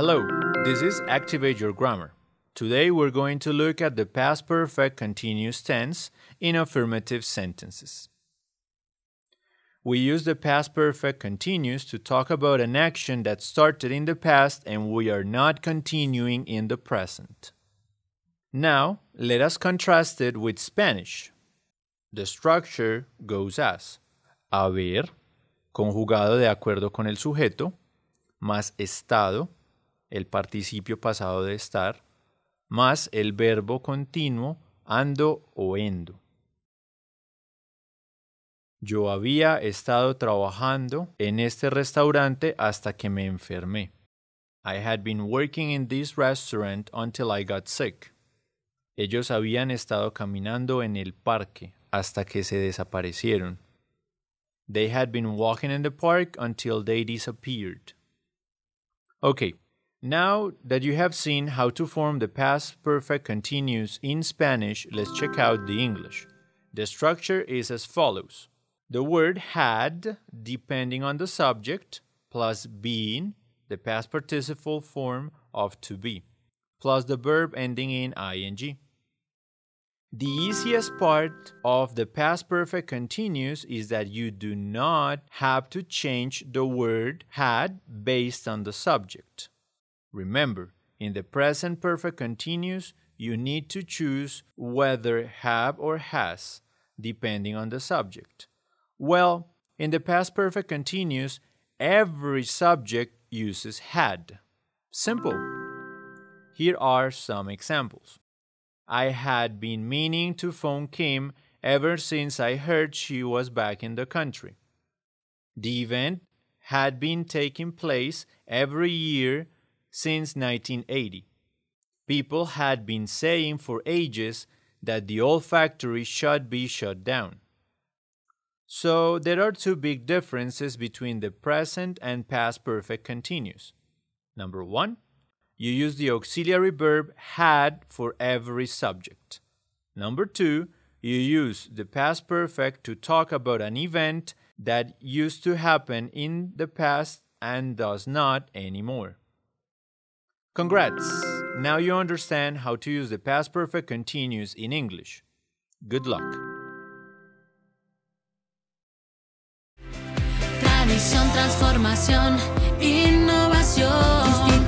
Hello, this is Activate Your Grammar. Today we're going to look at the past perfect continuous tense in affirmative sentences. We use the past perfect continuous to talk about an action that started in the past and we are not continuing in the present. Now, let us contrast it with Spanish. The structure goes as haber, conjugado de acuerdo con el sujeto, más estado, el participio pasado de estar, más el verbo continuo ando o endo. Yo había estado trabajando en este restaurante hasta que me enfermé. I had been working in this restaurant until I got sick. Ellos habían estado caminando en el parque hasta que se desaparecieron. They had been walking in the park until they disappeared. Ok, Now that you have seen how to form the past perfect continuous in Spanish, let's check out the English. The structure is as follows. The word had, depending on the subject, plus been, the past participle form of to be, plus the verb ending in ing. The easiest part of the past perfect continuous is that you do not have to change the word had based on the subject. Remember, in the present perfect continuous, you need to choose whether have or has, depending on the subject. Well, in the past perfect continuous, every subject uses had. Simple. Here are some examples. I had been meaning to phone Kim ever since I heard she was back in the country. The event had been taking place every year since 1980. People had been saying for ages that the old factory should be shut down. So there are two big differences between the present and past perfect continuous. Number one, you use the auxiliary verb had for every subject. Number two, you use the past perfect to talk about an event that used to happen in the past and does not anymore. Congrats! Now you understand how to use the past perfect continuous in English. Good luck! Tradición, transformación, innovación.